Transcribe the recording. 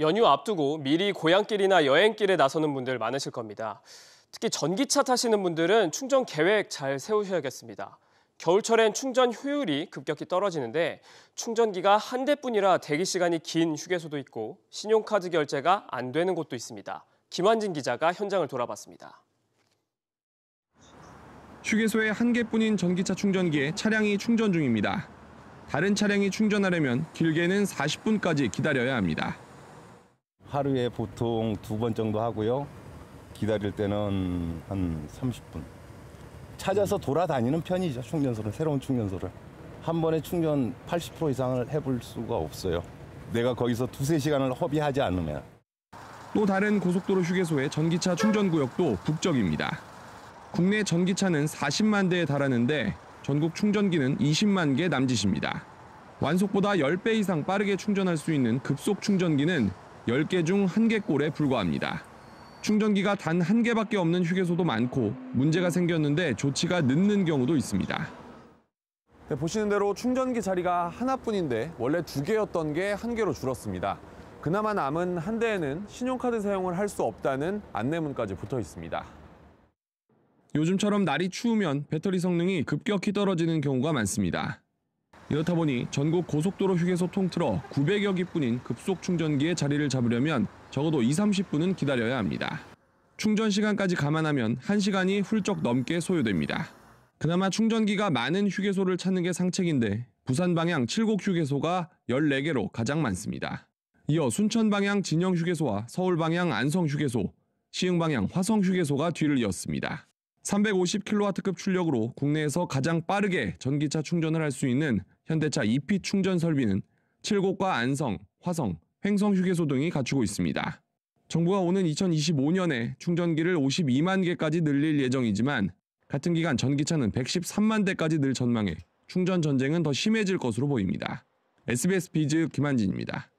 연휴 앞두고 미리 고향길이나 여행길에 나서는 분들 많으실 겁니다. 특히 전기차 타시는 분들은 충전 계획 잘 세우셔야겠습니다. 겨울철엔 충전 효율이 급격히 떨어지는데 충전기가 한 대뿐이라 대기 시간이 긴 휴게소도 있고 신용카드 결제가 안 되는 곳도 있습니다. 김환진 기자가 현장을 돌아봤습니다. 휴게소에 한 개뿐인 전기차 충전기에 차량이 충전 중입니다. 다른 차량이 충전하려면 길게는 40분까지 기다려야 합니다. 하루에 보통 두 번 정도 하고요. 기다릴 때는 한 30분. 찾아서 음. 돌아다니는 편이죠. 충전소를 새로운 충전소를 한 번에 충전 80% 이상을 해볼 수가 없어요. 내가 거기서 두세 시간을 허비하지 않으면. 또 다른 고속도로 휴게소의 전기차 충전 구역도 북적입니다. 국내 전기차는 40만 대에 달하는데 전국 충전기는 20만 개 남짓입니다. 완속보다 10배 이상 빠르게 충전할 수 있는 급속 충전기는 10개 중 1개꼴에 불과합니다. 충전기가 단1 개밖에 없는 휴게소도 많고 문제가 생겼는데 조치가 늦는 경우도 있습니다. 네, 보시는 대로 충전기 자리가 하나뿐인데 원래 2 개였던 게1 개로 줄었습니다. 그나마 남은 한 대에는 신용카드 사용을 할 수 없다는 안내문까지 붙어 있습니다. 요즘처럼 날이 추우면 배터리 성능이 급격히 떨어지는 경우가 많습니다. 이렇다 보니 전국 고속도로 휴게소 통틀어 900여 기뿐인 급속 충전기의 자리를 잡으려면 적어도 2, 30분은 기다려야 합니다. 충전 시간까지 감안하면 1시간이 훌쩍 넘게 소요됩니다. 그나마 충전기가 많은 휴게소를 찾는 게 상책인데 부산 방향 7곡 휴게소가 14개로 가장 많습니다. 이어 순천 방향 진영 휴게소와 서울 방향 안성 휴게소, 시흥 방향 화성 휴게소가 뒤를 이었습니다. 350kW급 출력으로 국내에서 가장 빠르게 전기차 충전을 할 수 있는 현대차 EP 충전 설비는 칠곡과 안성, 화성, 횡성 휴게소 등이 갖추고 있습니다. 정부가 오는 2025년에 충전기를 52만 개까지 늘릴 예정이지만 같은 기간 전기차는 113만 대까지 늘 전망해 충전 전쟁은 더 심해질 것으로 보입니다. SBS 비즈 김한진입니다.